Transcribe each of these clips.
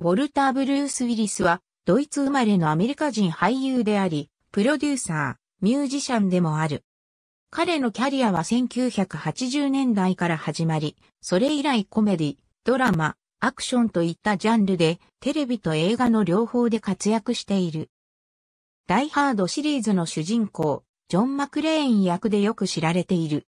ウォルター・ブルース・ウィリスは、ドイツ生まれのアメリカ人俳優であり、プロデューサー、ミュージシャンでもある。彼のキャリアは1980年代から始まり、それ以来コメディ、ドラマ、アクションといったジャンルで、テレビと映画の両方で活躍している。ダイ・ハードシリーズの主人公、ジョン・マクレーン役でよく知られている。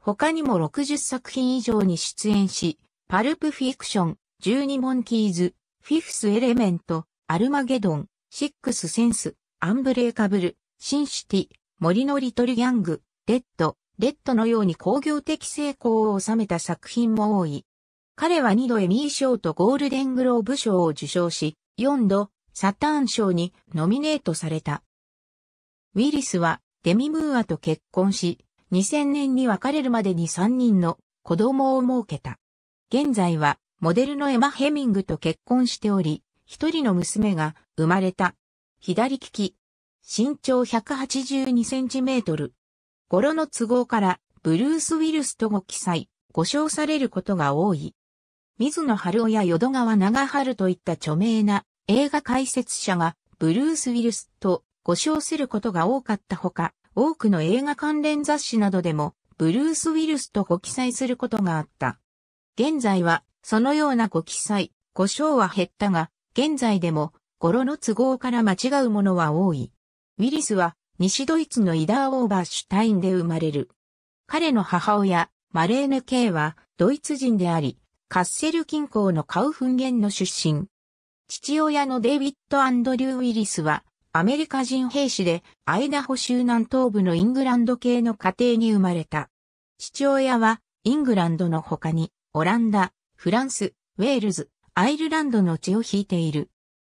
他にも60作品以上に出演し、パルプフィクション、12モンキーズ、フィフスエレメント、アルマゲドン、シックスセンス、アンブレーカブル、シンシティ、森のリトルギャング、レッド、レッドのように工業的成功を収めた作品も多い。彼は2度エミー賞とゴールデングローブ賞を受賞し、4度、サターン賞にノミネートされた。ウィリスはデミムーアと結婚し、2000年に別れるまでに3人の子供を設けた。現在はモデルのエマ・ヘミングと結婚しており、一人の娘が生まれた。左利き。身長182センチメートル。頃の都合からブルース・ウィルスとご記載、ご称されることが多い。水野春夫や淀川長春といった著名な映画解説者がブルース・ウィルスとご称することが多かったほか、多くの映画関連雑誌などでもブルース・ウィルスとご記載することがあった。現在はそのようなご記載、ご賞は減ったが、現在でも、語呂の都合から間違うものは多い。ウィリスは、西ドイツのイダーオーバーシュタインで生まれる。彼の母親、マレーヌ・ケイは、ドイツ人であり、カッセル近郊のカウフンゲンの出身。父親のデイビッド・アンドリュー・ウィリスは、アメリカ人兵士で、アイダホ州南東部のイングランド系の家庭に生まれた。父親は、イングランドの他に、オランダ、フランス、ウェールズ、アイルランドの血を引いている。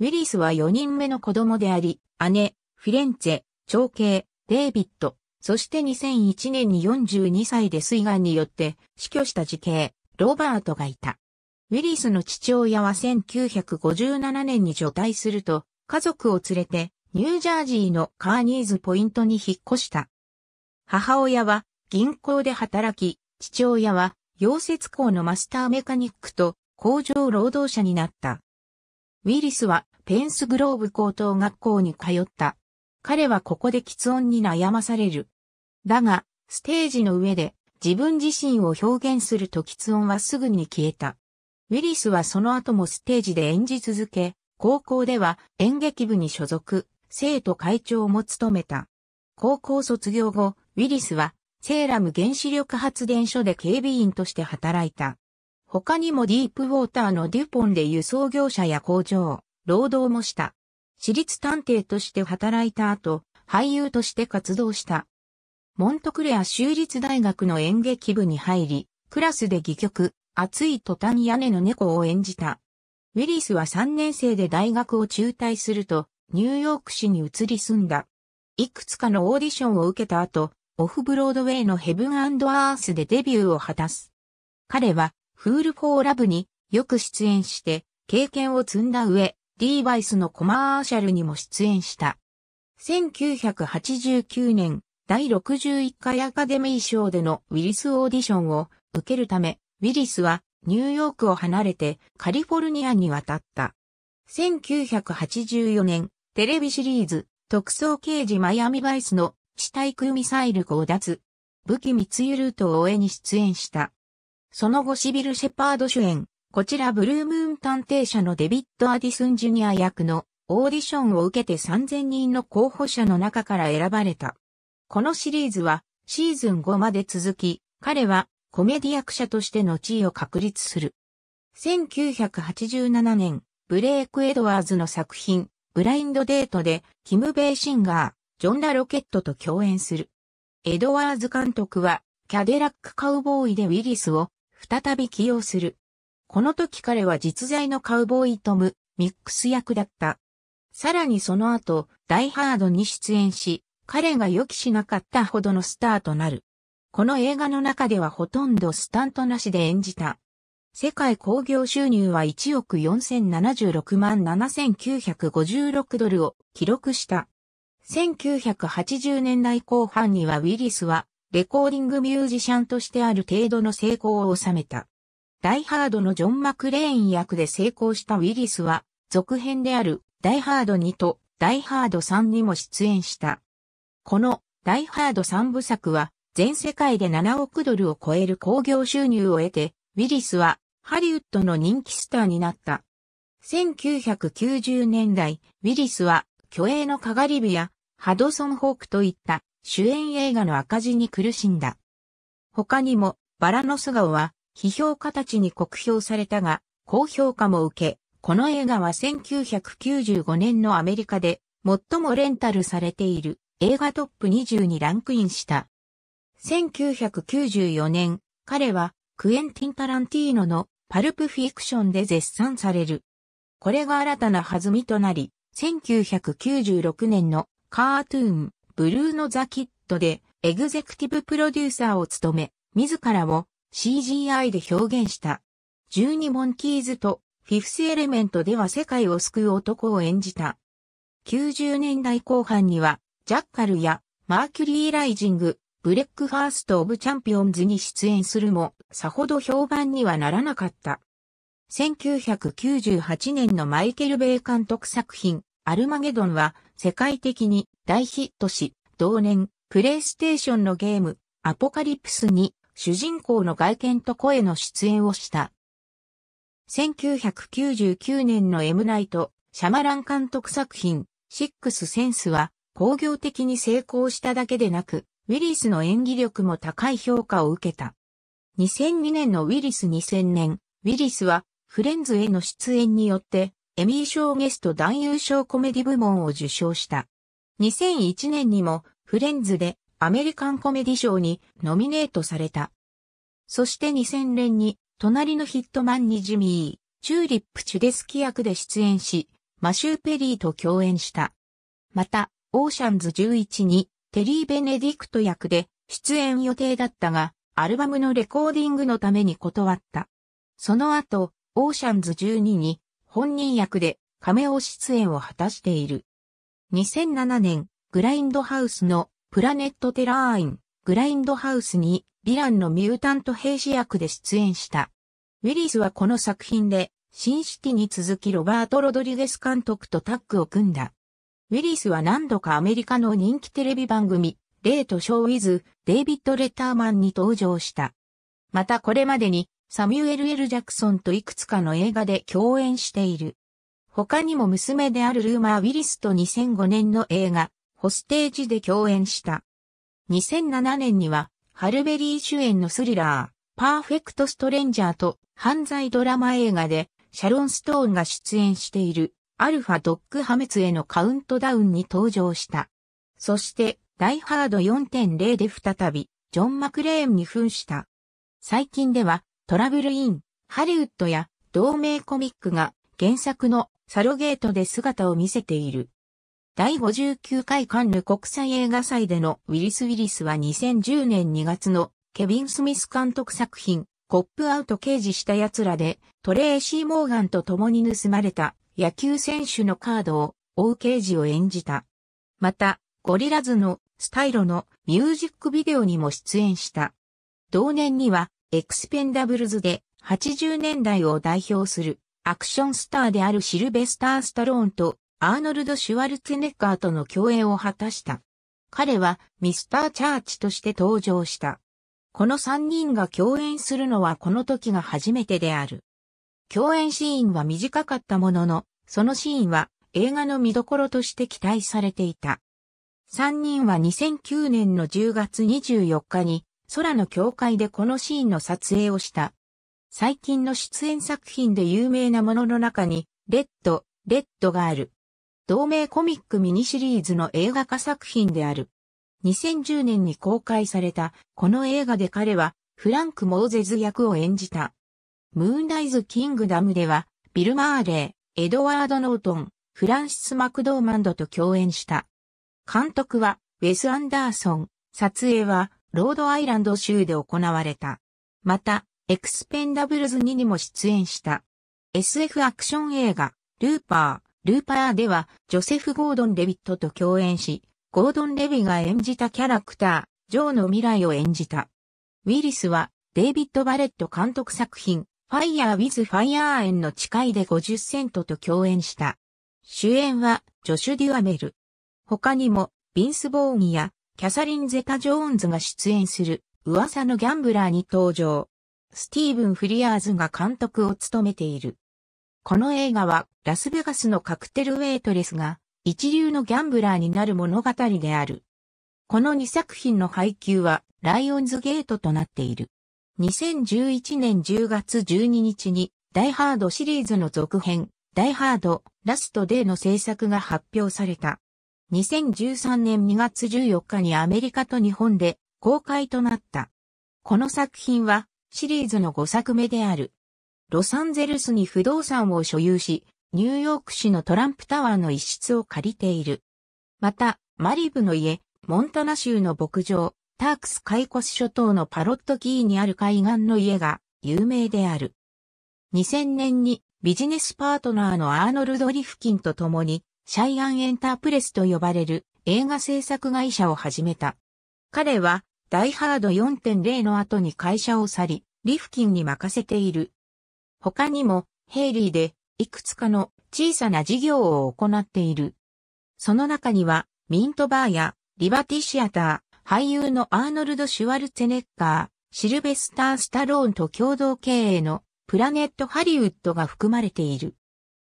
ウィリスは4人目の子供であり、姉、フィレンツェ、長兄、デイビッド、そして2001年に42歳で水癌によって死去した時系、ロバートがいた。ウィリスの父親は1957年に除隊すると、家族を連れてニュージャージーのカーニーズポイントに引っ越した。母親は銀行で働き、父親は溶接工のマスターメカニックと工場労働者になった。ウィリスはペンスグローブ高等学校に通った。彼はここで喫音に悩まされる。だが、ステージの上で自分自身を表現すると喫音はすぐに消えた。ウィリスはその後もステージで演じ続け、高校では演劇部に所属、生徒会長も務めた。高校卒業後、ウィリスはセーラム原子力発電所で警備員として働いた。他にもディープウォーターのデュポンで輸送業者や工場、労働もした。私立探偵として働いた後、俳優として活動した。モントクレア州立大学の演劇部に入り、クラスで戯曲、熱い途端屋根の猫を演じた。ウィリスは3年生で大学を中退すると、ニューヨーク市に移り住んだ。いくつかのオーディションを受けた後、オフブロードウェイのヘブンアースでデビューを果たす。彼は、フール・フォー・ラブによく出演して、経験を積んだ上、ディーバイスのコマーシャルにも出演した。1989年、第61回アカデミー賞でのウィリスオーディションを受けるため、ウィリスはニューヨークを離れてカリフォルニアに渡った。1984年、テレビシリーズ、特捜刑事マイアミバイスの地対空ミサイル強奪、武器密輸ルートを終えに出演した。その後シビル・シェパード主演、こちらブルームーン探偵社のデビッド・アディスン・ジュニア役のオーディションを受けて3000人の候補者の中から選ばれた。このシリーズはシーズン5まで続き、彼はコメディ役者としての地位を確立する。1987年、ブレイク・エドワーズの作品、ブラインド・デートで、キム・ベイ・シンガー、ジョン・ラ・ロケットと共演する。エドワーズ監督は、キャデラック・カウボーイでウィリスを再び起用する。この時彼は実在のカウボーイトム、ミックス役だった。さらにその後、ダイハードに出演し、彼が予期しなかったほどのスターとなる。この映画の中ではほとんどスタントなしで演じた。世界興行収入は1億4076万7956ドルを記録した。1980年代後半にはウィリスはレコーディングミュージシャンとしてある程度の成功を収めた。ダイハードのジョン・マクレーン役で成功したウィリスは続編であるダイハード2とダイハード3にも出演した。このダイハード3部作は全世界で7億ドルを超える興行収入を得て、ウィリスはハリウッドの人気スターになった。1990年代、ウィリスは、巨栄のかがり火やハドソン・ホークといった主演映画の赤字に苦しんだ。他にも、バラの素顔は、批評家たちに酷評されたが、高評価も受け、この映画は1995年のアメリカで、最もレンタルされている映画トップ20にランクインした。1994年、彼はクエンティン・タランティーノのパルプフィクションで絶賛される。これが新たな弾みとなり、1996年のカートゥーン、ブルーのザ・キッドで、エグゼクティブプロデューサーを務め、自らを CGI で表現した。12モンキーズとフィフスエレメントでは世界を救う男を演じた。90年代後半には、ジャッカルやマーキュリーライジング、ブレックファースト・オブ・チャンピオンズに出演するも、さほど評判にはならなかった。1998年のマイケル・ベイ監督作品、アルマゲドンは世界的に大ヒットし、同年、プレイステーションのゲーム、アポカリプスに主人公の外見と声の出演をした。1999年の M ナイト、シャマラン監督作品、シックスセンスは、工業的に成功しただけでなく、ウィリスの演技力も高い評価を受けた。2002年のウィリス2000年、ウィリスは、フレンズへの出演によって、エミー賞ゲスト男優賞コメディ部門を受賞した。2001年にもフレンズでアメリカンコメディ賞にノミネートされた。そして2000年に隣のヒットマンにジミー、チューリップチュデスキ役で出演し、マシュー・ペリーと共演した。また、オーシャンズ11にテリー・ベネディクト役で出演予定だったが、アルバムのレコーディングのために断った。その後、オーシャンズ12に本人役で亀尾出演を果たしている。2007年、グラインドハウスのプラネットテラーイン、グラインドハウスにヴィランのミュータント兵士役で出演した。ウィリスはこの作品で、シンシティに続きロバート・ロドリゲス監督とタッグを組んだ。ウィリスは何度かアメリカの人気テレビ番組、レイト・ショー・ウィズ・デイビッド・レターマンに登場した。またこれまでにサミュエル・エル・ジャクソンといくつかの映画で共演している。他にも娘であるルーマー・ウィリスと2005年の映画、ホステージで共演した。2007年には、ハルベリー主演のスリラー、パーフェクト・ストレンジャーと犯罪ドラマ映画で、シャロン・ストーンが出演している、アルファ・ドッグ破滅へのカウントダウンに登場した。そして、ダイハード4.0で再び、ジョン・マクレーンに扮した。最近では、トラブルイン、ハリウッドや同名コミックが原作のサロゲートで姿を見せている。第59回カンヌ国際映画祭でのウィリス・ウィリスは2010年2月のケビン・スミス監督作品コップアウト掲示した奴らでトレーシー・モーガンと共に盗まれた野球選手のカードを追う刑事を演じた。また、ゴリラズのスタイロのミュージックビデオにも出演した。同年にはエクスペンダブルズで80年代を代表するアクションスターであるシルベスター・スタローンとアーノルド・シュワルツネッガーとの共演を果たした。彼はミスター・チャーチとして登場した。この3人が共演するのはこの時が初めてである。共演シーンは短かったものの、そのシーンは映画の見どころとして期待されていた。3人は2009年の10月24日に空の教会でこのシーンの撮影をした。最近の出演作品で有名なものの中に、レッド、レッドがある。同名コミックミニシリーズの映画化作品である。2010年に公開された、この映画で彼は、フランク・モーゼズ役を演じた。ムーンライズ・キングダムでは、ビル・マーレー、エドワード・ノートン、フランシス・マクドーマンドと共演した。監督は、ウェス・アンダーソン、撮影は、ロードアイランド州で行われた。また、エクスペンダブルズ2にも出演した。SF アクション映画、ルーパー、ルーパーでは、ジョセフ・ゴードン・レビットと共演し、ゴードン・レビが演じたキャラクター、ジョーの未来を演じた。ウィリスは、デイビッド・バレット監督作品、ファイヤー・ウィズ・ファイヤー園の誓いで50セントと共演した。主演は、ジョシュ・デュアメル。他にも、ビンス・ボーンや、キャサリン・ゼタ・ジョーンズが出演する噂のギャンブラーに登場。スティーブン・フリアーズが監督を務めている。この映画はラスベガスのカクテルウェイトレスが一流のギャンブラーになる物語である。この2作品の配給はライオンズゲートとなっている。2011年10月12日にダイハードシリーズの続編、ダイハードラストデーの制作が発表された。2013年2月14日にアメリカと日本で公開となった。この作品はシリーズの5作目である。ロサンゼルスに不動産を所有し、ニューヨーク市のトランプタワーの一室を借りている。また、マリブの家、モンタナ州の牧場、タークスカイコス諸島のパロットキーにある海岸の家が有名である。2000年にビジネスパートナーのアーノルド・リフキンと共にシャイアンエンタープレスと呼ばれる映画制作会社を始めた。彼は、ダイハード4.0の後に会社を去り、リフキンに任せている。他にも、ヘイリーで、いくつかの小さな事業を行っている。その中には、ミントバーや、リバティシアター、俳優のアーノルド・シュワルツェネッカー、シルベスター・スタローンと共同経営のプラネット・ハリウッドが含まれている。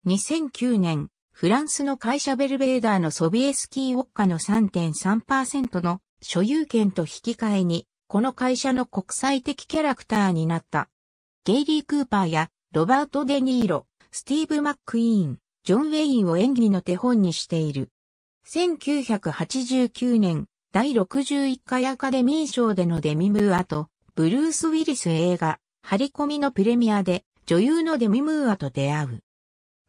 2009年、フランスの会社ベルベーダーのソビエスキーウォッカの3.3%の所有権と引き換えに、この会社の国際的キャラクターになった。ゲイリー・クーパーやロバート・デ・ニーロ、スティーブ・マック・イーン、ジョン・ウェインを演技の手本にしている。1989年、第61回アカデミー賞でのデミムーアと、ブルース・ウィリス映画、張り込みのプレミアで、女優のデミムーアと出会う。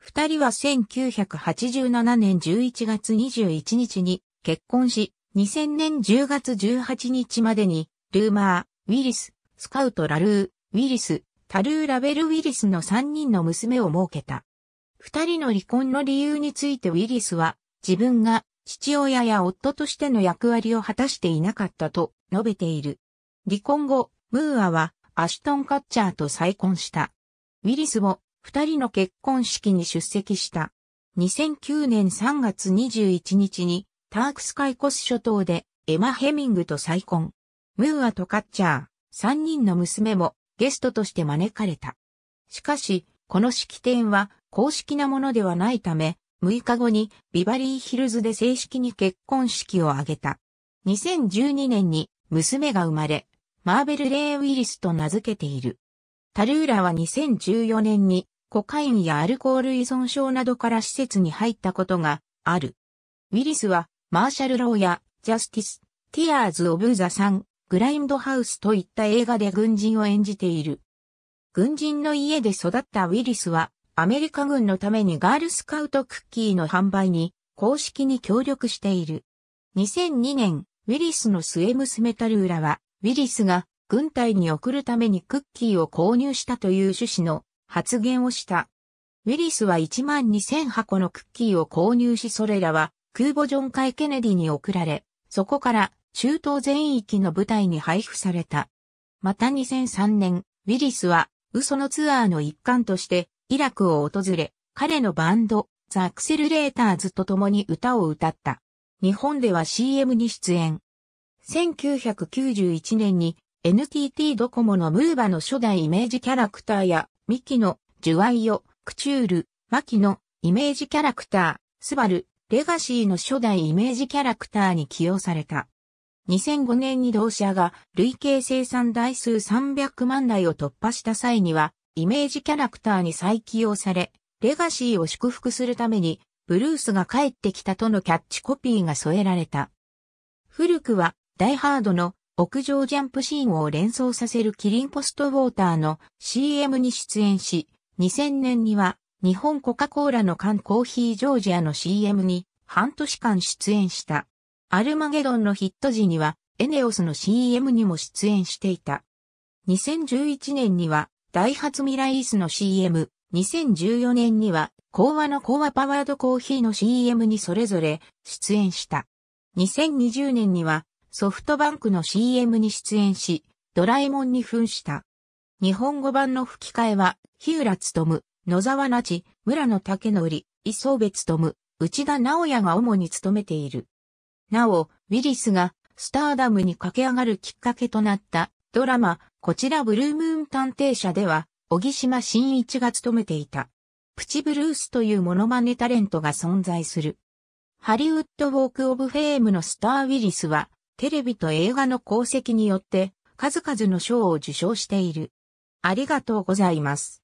二人は1987年11月21日に結婚し、2000年10月18日までに、ルーマー、ウィリス、スカウト・ラルー、ウィリス、タルー・ラベル・ウィリスの3人の娘を設けた。二人の離婚の理由についてウィリスは、自分が父親や夫としての役割を果たしていなかったと述べている。離婚後、ムーアはアシュトン・カッチャーと再婚した。ウィリスも二人の結婚式に出席した。2009年3月21日にタークスカイコス諸島でエマ・ヘミングと再婚。ムーアとカッチャー、三人の娘もゲストとして招かれた。しかし、この式典は公式なものではないため、6日後にビバリーヒルズで正式に結婚式を挙げた。2012年に娘が生まれ、マーベル・レイ・ウィリスと名付けている。タルーラは2014年にコカインやアルコール依存症などから施設に入ったことがある。ウィリスは、マーシャル・ローや、ジャスティス、ティアーズ・オブ・ザ・サン、グラインドハウスといった映画で軍人を演じている。軍人の家で育ったウィリスは、アメリカ軍のためにガールスカウトクッキーの販売に公式に協力している。2002年、ウィリスの末娘タルーラは、ウィリスが軍隊に送るためにクッキーを購入したという趣旨の発言をした。ウィリスは1万2000箱のクッキーを購入しそれらは空母ジョン・カイ・ケネディに送られ、そこから中東全域の部隊に配布された。また2003年、ウィリスは嘘のツアーの一環としてイラクを訪れ、彼のバンド、ザ・アクセルレーターズと共に歌を歌った。日本では CM に出演。1991年に NTT ドコモのムーバの初代イメージキャラクターやミキの、ジュワイオ、クチュール、マキの、イメージキャラクター、スバル、レガシーの初代イメージキャラクターに起用された。2005年に同社が累計生産台数300万台を突破した際には、イメージキャラクターに再起用され、レガシーを祝福するために、ブルースが帰ってきたとのキャッチコピーが添えられた。古くは、ダイハードの屋上ジャンプシーンを連想させるキリンポストウォーターの CM に出演し、2000年には日本コカ・コーラの缶コーヒージョージアの CM に半年間出演した。アルマゲドンのヒット時にはエネオスの CM にも出演していた。2011年にはダイハツミライースの CM、2014年には講和の講和パワードコーヒーの CM にそれぞれ出演した。2020年にはソフトバンクの CM に出演し、ドラえもんに扮した。日本語版の吹き替えは、日浦勤、野沢那智、村野武則、磯部勤、内田直也が主に務めている。なお、ウィリスがスターダムに駆け上がるきっかけとなったドラマ、こちらブルームーン探偵社では、小木島新一が務めていた。プチブルースというモノマネタレントが存在する。ハリウッドウォークオブフェームのスターウィリスは、テレビと映画の功績によって、数々の賞を受賞している。ありがとうございます。